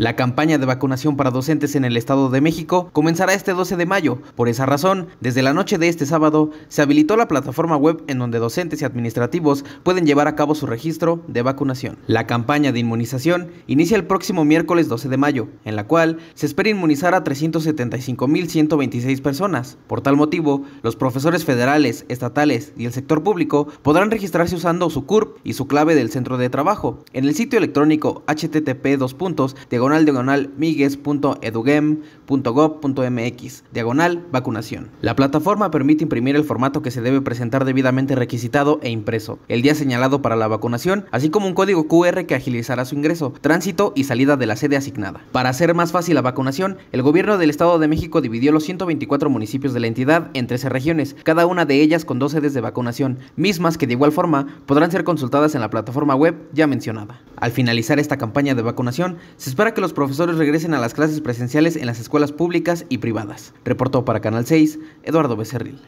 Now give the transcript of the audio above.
La campaña de vacunación para docentes en el Estado de México comenzará este 12 de mayo. Por esa razón, desde la noche de este sábado, se habilitó la plataforma web en donde docentes y administrativos pueden llevar a cabo su registro de vacunación. La campaña de inmunización inicia el próximo miércoles 12 de mayo, en la cual se espera inmunizar a 375.126 personas. Por tal motivo, los profesores federales, estatales y el sector público podrán registrarse usando su CURP y su clave del centro de trabajo en el sitio electrónico http 2 diagonal migues.edugem.gov.mx diagonal vacunación. La plataforma permite imprimir el formato que se debe presentar debidamente requisitado e impreso, el día señalado para la vacunación, así como un código QR que agilizará su ingreso, tránsito y salida de la sede asignada. Para hacer más fácil la vacunación, el gobierno del Estado de México dividió los 124 municipios de la entidad en 13 regiones, cada una de ellas con dos sedes de vacunación, mismas que de igual forma podrán ser consultadas en la plataforma web ya mencionada. Al finalizar esta campaña de vacunación, se espera que los profesores regresen a las clases presenciales en las escuelas públicas y privadas. Reportó para Canal 6 Eduardo Becerril.